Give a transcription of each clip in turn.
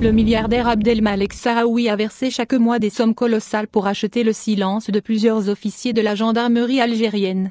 Le milliardaire Abdelmalek Sahaoui a versé chaque mois des sommes colossales pour acheter le silence de plusieurs officiers de la gendarmerie algérienne.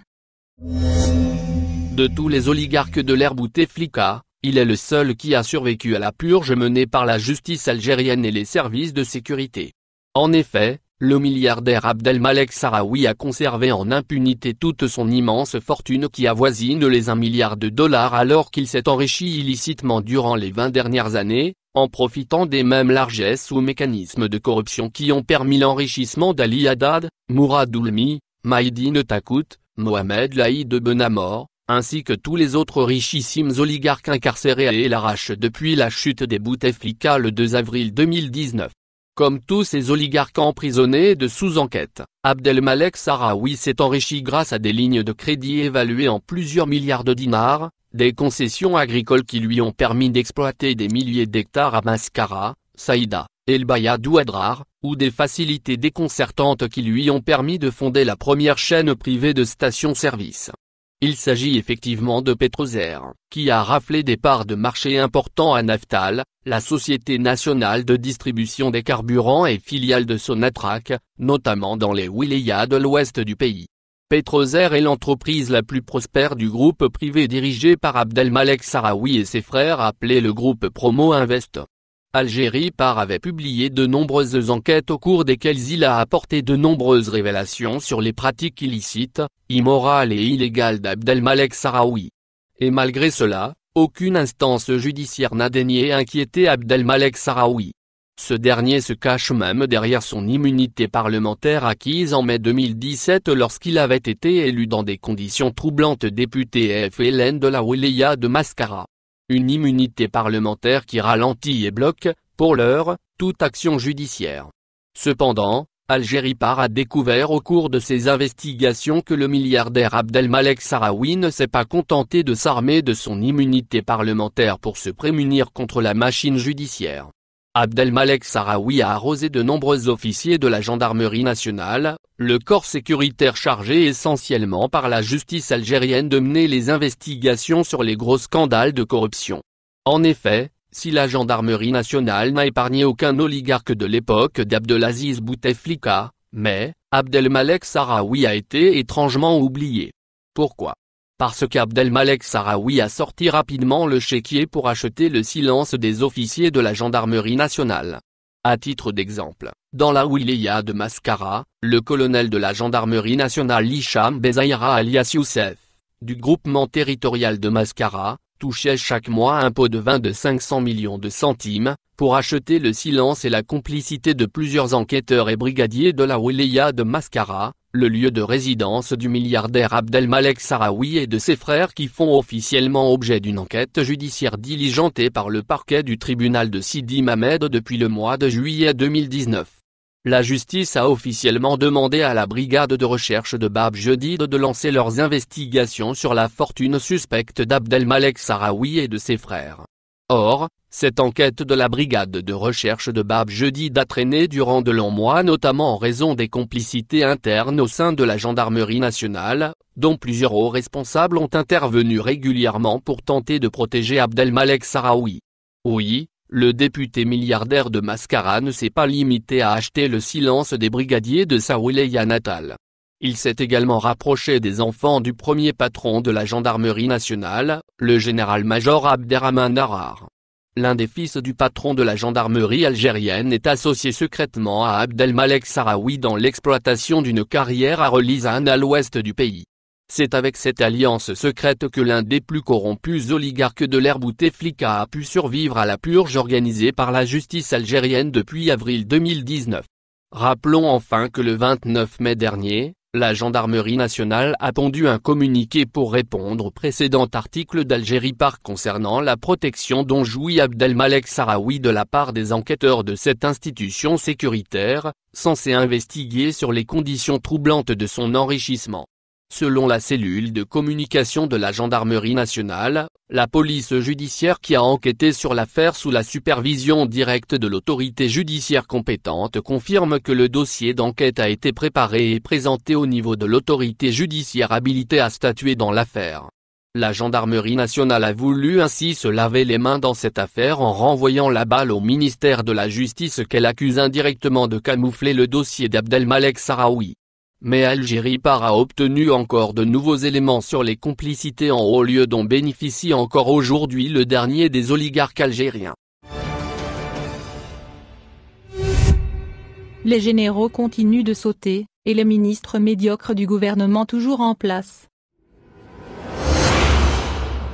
De tous les oligarques de l'ère Bouteflika, il est le seul qui a survécu à la purge menée par la justice algérienne et les services de sécurité. En effet, le milliardaire Abdelmalek Sahraoui a conservé en impunité toute son immense fortune qui avoisine les 1 milliard de dollars alors qu'il s'est enrichi illicitement durant les 20 dernières années, en profitant des mêmes largesses ou mécanismes de corruption qui ont permis l'enrichissement d'Ali Haddad, Mourad Oulmi, Maïdine Takout, Mohamed Laïd Benamor, ainsi que tous les autres richissimes oligarques incarcérés à l'arrache depuis la chute des Bouteflika le 2 avril 2019. Comme tous ces oligarques emprisonnés de sous-enquête, Abdelmalek Sarawi s'est enrichi grâce à des lignes de crédit évaluées en plusieurs milliards de dinars, des concessions agricoles qui lui ont permis d'exploiter des milliers d'hectares à Mascara, Saïda, El Bayad ou Adrar, ou des facilités déconcertantes qui lui ont permis de fonder la première chaîne privée de stations-service. Il s'agit effectivement de Petrozer, qui a raflé des parts de marché importants à Naftal, la société nationale de distribution des carburants et filiale de Sonatrach, notamment dans les wilayas de l'ouest du pays. Petrozer est l'entreprise la plus prospère du groupe privé dirigé par Abdelmalek Sarawi et ses frères appelé le groupe Promo Invest. Algérie Par avait publié de nombreuses enquêtes au cours desquelles il a apporté de nombreuses révélations sur les pratiques illicites, immorales et illégales d'Abdelmalek Sarawi. Et malgré cela, aucune instance judiciaire n'a daigné inquiéter Abdelmalek Sarawi. Ce dernier se cache même derrière son immunité parlementaire acquise en mai 2017 lorsqu'il avait été élu dans des conditions troublantes député FLN de la Wilaya de Mascara. Une immunité parlementaire qui ralentit et bloque, pour l'heure, toute action judiciaire. Cependant, Algérie Par a découvert au cours de ses investigations que le milliardaire Abdelmalek Sarawi ne s'est pas contenté de s'armer de son immunité parlementaire pour se prémunir contre la machine judiciaire. Abdelmalek Sarraoui a arrosé de nombreux officiers de la gendarmerie nationale, le corps sécuritaire chargé essentiellement par la justice algérienne de mener les investigations sur les gros scandales de corruption. En effet, si la gendarmerie nationale n'a épargné aucun oligarque de l'époque d'Abdelaziz Bouteflika, mais, Abdelmalek Sarraoui a été étrangement oublié. Pourquoi parce qu'Abdelmalek Sarawi a sorti rapidement le chéquier pour acheter le silence des officiers de la gendarmerie nationale. À titre d'exemple, dans la wilaya de Mascara, le colonel de la gendarmerie nationale Hicham Bezaïra alias Youssef, du groupement territorial de Mascara, touchait chaque mois un pot de vin de 500 millions de centimes, pour acheter le silence et la complicité de plusieurs enquêteurs et brigadiers de la wilaya de Mascara, le lieu de résidence du milliardaire Abdelmalek Sarawi et de ses frères qui font officiellement objet d'une enquête judiciaire diligentée par le parquet du tribunal de Sidi Mamed depuis le mois de juillet 2019. La justice a officiellement demandé à la brigade de recherche de Bab Jedid de lancer leurs investigations sur la fortune suspecte d'Abdelmalek Sarawi et de ses frères. Or, cette enquête de la brigade de recherche de Bab jeudi a traîné durant de longs mois notamment en raison des complicités internes au sein de la gendarmerie nationale, dont plusieurs hauts responsables ont intervenu régulièrement pour tenter de protéger Abdelmalek Saraoui. Oui, le député milliardaire de Mascara ne s'est pas limité à acheter le silence des brigadiers de sa wilaya natale. Il s'est également rapproché des enfants du premier patron de la gendarmerie nationale, le général-major Abderrahman Narar. L'un des fils du patron de la gendarmerie algérienne est associé secrètement à Abdelmalek Sarawi dans l'exploitation d'une carrière à Relisane à l'ouest du pays. C'est avec cette alliance secrète que l'un des plus corrompus oligarques de l'ère Bouteflika a pu survivre à la purge organisée par la justice algérienne depuis avril 2019. Rappelons enfin que le 29 mai dernier, la gendarmerie nationale a pondu un communiqué pour répondre au précédent article d'Algérie par concernant la protection dont jouit Abdelmalek Sahraoui de la part des enquêteurs de cette institution sécuritaire, censée investiguer sur les conditions troublantes de son enrichissement. Selon la cellule de communication de la gendarmerie nationale, la police judiciaire qui a enquêté sur l'affaire sous la supervision directe de l'autorité judiciaire compétente confirme que le dossier d'enquête a été préparé et présenté au niveau de l'autorité judiciaire habilitée à statuer dans l'affaire. La gendarmerie nationale a voulu ainsi se laver les mains dans cette affaire en renvoyant la balle au ministère de la Justice qu'elle accuse indirectement de camoufler le dossier d'Abdelmalek Saraoui. Mais Algérie part a obtenu encore de nouveaux éléments sur les complicités en haut lieu dont bénéficie encore aujourd'hui le dernier des oligarques algériens. Les généraux continuent de sauter, et les ministres médiocres du gouvernement toujours en place.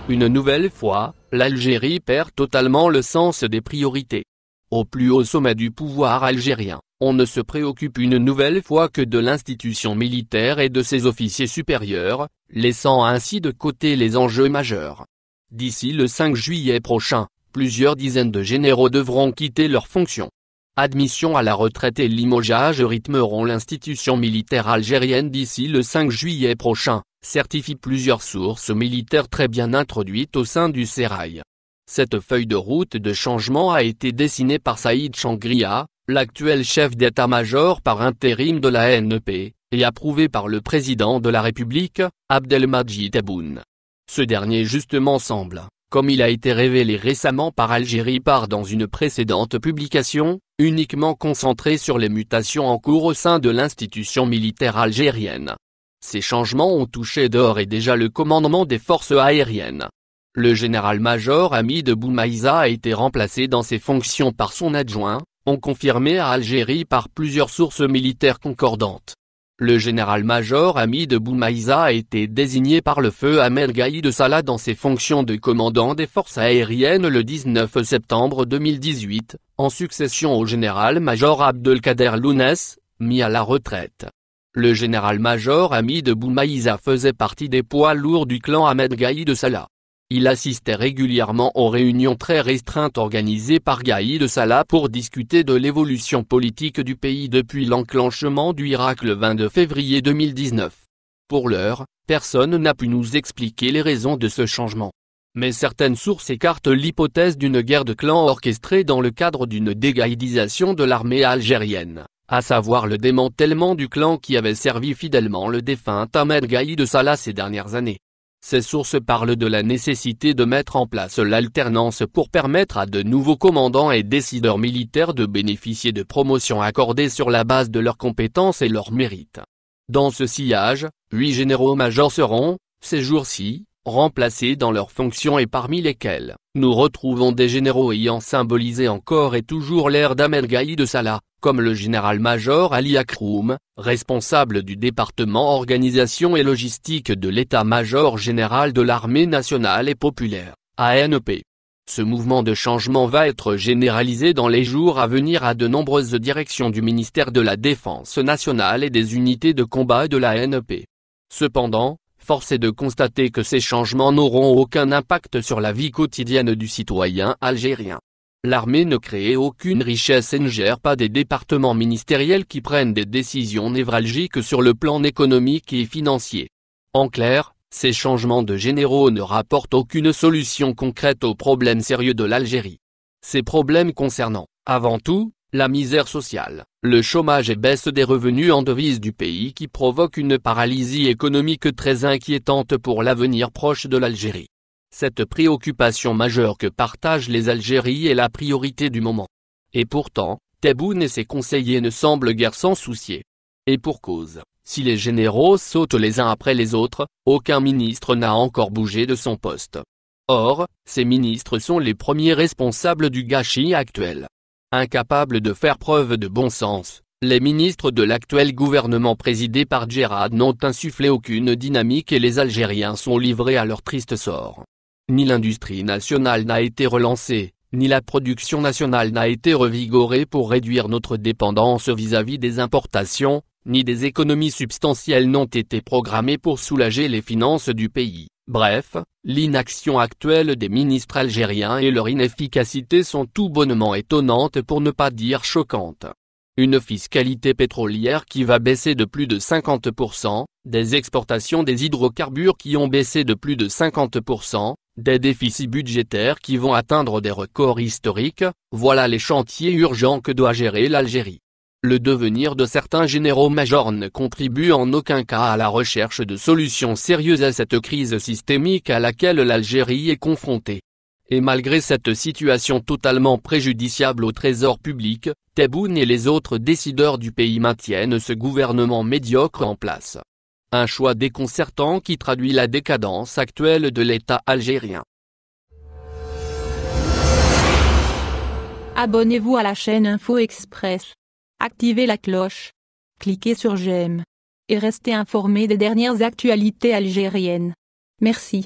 Une nouvelle fois, l'Algérie perd totalement le sens des priorités. Au plus haut sommet du pouvoir algérien, on ne se préoccupe une nouvelle fois que de l'institution militaire et de ses officiers supérieurs, laissant ainsi de côté les enjeux majeurs. D'ici le 5 juillet prochain, plusieurs dizaines de généraux devront quitter leurs fonctions. Admission à la retraite et limogeage rythmeront l'institution militaire algérienne d'ici le 5 juillet prochain, certifie plusieurs sources militaires très bien introduites au sein du Sérail. Cette feuille de route de changement a été dessinée par Saïd Changria, l'actuel chef d'état-major par intérim de la NEP, et approuvé par le président de la République, Abdelmajid Tebboune. Ce dernier justement semble, comme il a été révélé récemment par Algérie par dans une précédente publication, uniquement concentré sur les mutations en cours au sein de l'institution militaire algérienne. Ces changements ont touché d'or et déjà le commandement des forces aériennes. Le général-major Hamid de a été remplacé dans ses fonctions par son adjoint, ont confirmé à Algérie par plusieurs sources militaires concordantes. Le général-major Hamid de a été désigné par le feu Ahmed Gaïd de Salah dans ses fonctions de commandant des forces aériennes le 19 septembre 2018, en succession au général-major Abdelkader Lounès, mis à la retraite. Le général-major Hamid de faisait partie des poids lourds du clan Ahmed Gaïd de Salah. Il assistait régulièrement aux réunions très restreintes organisées par Gaïd Salah pour discuter de l'évolution politique du pays depuis l'enclenchement du Irak le 22 février 2019. Pour l'heure, personne n'a pu nous expliquer les raisons de ce changement. Mais certaines sources écartent l'hypothèse d'une guerre de clans orchestrée dans le cadre d'une dégaïdisation de l'armée algérienne, à savoir le démantèlement du clan qui avait servi fidèlement le défunt Ahmed Gaïd Salah ces dernières années. Ces sources parlent de la nécessité de mettre en place l'alternance pour permettre à de nouveaux commandants et décideurs militaires de bénéficier de promotions accordées sur la base de leurs compétences et leurs mérites. Dans ce sillage, huit généraux-majors seront, ces jours-ci, remplacés dans leurs fonctions et parmi lesquels, nous retrouvons des généraux ayant symbolisé encore et toujours l'ère d'Amelgaï de Salah, comme le général-major Ali Akroum, responsable du département organisation et logistique de l'état-major général de l'armée nationale et populaire, ANEP. Ce mouvement de changement va être généralisé dans les jours à venir à de nombreuses directions du ministère de la Défense nationale et des unités de combat de la e Cependant, force est de constater que ces changements n'auront aucun impact sur la vie quotidienne du citoyen algérien. L'armée ne crée aucune richesse et ne gère pas des départements ministériels qui prennent des décisions névralgiques sur le plan économique et financier. En clair, ces changements de généraux ne rapportent aucune solution concrète aux problèmes sérieux de l'Algérie. Ces problèmes concernant, avant tout, la misère sociale, le chômage et baisse des revenus en devise du pays qui provoquent une paralysie économique très inquiétante pour l'avenir proche de l'Algérie. Cette préoccupation majeure que partagent les Algériens est la priorité du moment. Et pourtant, Tebboune et ses conseillers ne semblent guère s'en soucier. Et pour cause, si les généraux sautent les uns après les autres, aucun ministre n'a encore bougé de son poste. Or, ces ministres sont les premiers responsables du gâchis actuel. Incapables de faire preuve de bon sens, les ministres de l'actuel gouvernement présidé par Gérard n'ont insufflé aucune dynamique et les Algériens sont livrés à leur triste sort. Ni l'industrie nationale n'a été relancée, ni la production nationale n'a été revigorée pour réduire notre dépendance vis-à-vis des importations, ni des économies substantielles n'ont été programmées pour soulager les finances du pays. Bref, l'inaction actuelle des ministres algériens et leur inefficacité sont tout bonnement étonnantes pour ne pas dire choquantes. Une fiscalité pétrolière qui va baisser de plus de 50%, des exportations des hydrocarbures qui ont baissé de plus de 50%, des déficits budgétaires qui vont atteindre des records historiques, voilà les chantiers urgents que doit gérer l'Algérie. Le devenir de certains généraux-majors ne contribue en aucun cas à la recherche de solutions sérieuses à cette crise systémique à laquelle l'Algérie est confrontée. Et malgré cette situation totalement préjudiciable au trésor public, Tebboune et les autres décideurs du pays maintiennent ce gouvernement médiocre en place. Un choix déconcertant qui traduit la décadence actuelle de l'État algérien. Abonnez-vous à la chaîne Info Express. Activez la cloche. Cliquez sur j'aime. Et restez informé des dernières actualités algériennes. Merci.